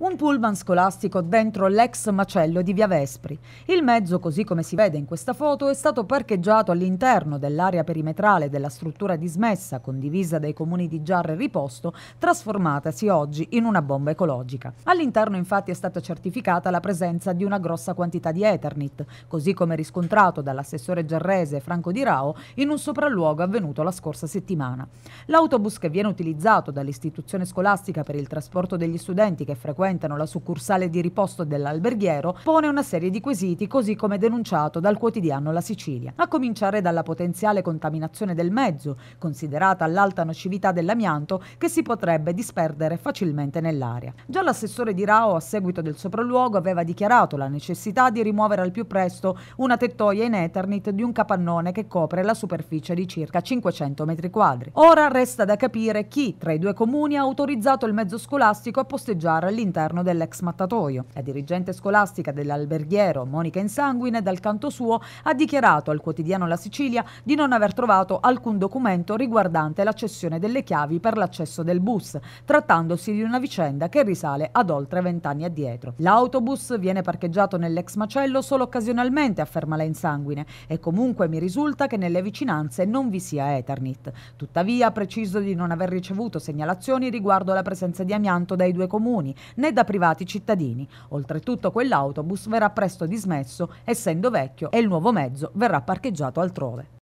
Un pullman scolastico dentro l'ex macello di Via Vespri. Il mezzo, così come si vede in questa foto, è stato parcheggiato all'interno dell'area perimetrale della struttura dismessa, condivisa dai comuni di Giarre e Riposto, trasformatasi oggi in una bomba ecologica. All'interno infatti è stata certificata la presenza di una grossa quantità di Eternit, così come riscontrato dall'assessore giarrese Franco Di Rao in un sopralluogo avvenuto la scorsa settimana. L'autobus che viene utilizzato dall'istituzione scolastica per il trasporto degli studenti che frequentano frequentano la succursale di riposto dell'alberghiero, pone una serie di quesiti così come denunciato dal quotidiano La Sicilia, a cominciare dalla potenziale contaminazione del mezzo, considerata l'alta nocività dell'amianto che si potrebbe disperdere facilmente nell'aria. Già l'assessore di Rao a seguito del sopralluogo aveva dichiarato la necessità di rimuovere al più presto una tettoia in Ethernet di un capannone che copre la superficie di circa 500 metri quadri. Ora resta da capire chi tra i due comuni ha autorizzato il mezzo scolastico a posteggiare all'interno all'interno dell'ex mattatoio. La dirigente scolastica dell'alberghiero Monica Insanguine dal canto suo ha dichiarato al quotidiano La Sicilia di non aver trovato alcun documento riguardante la cessione delle chiavi per l'accesso del bus, trattandosi di una vicenda che risale ad oltre vent'anni addietro. L'autobus viene parcheggiato nell'ex macello solo occasionalmente, afferma la Insanguine, e comunque mi risulta che nelle vicinanze non vi sia Eternit. Tuttavia preciso di non aver ricevuto segnalazioni riguardo la presenza di amianto dai due comuni, né né da privati cittadini. Oltretutto quell'autobus verrà presto dismesso essendo vecchio e il nuovo mezzo verrà parcheggiato altrove.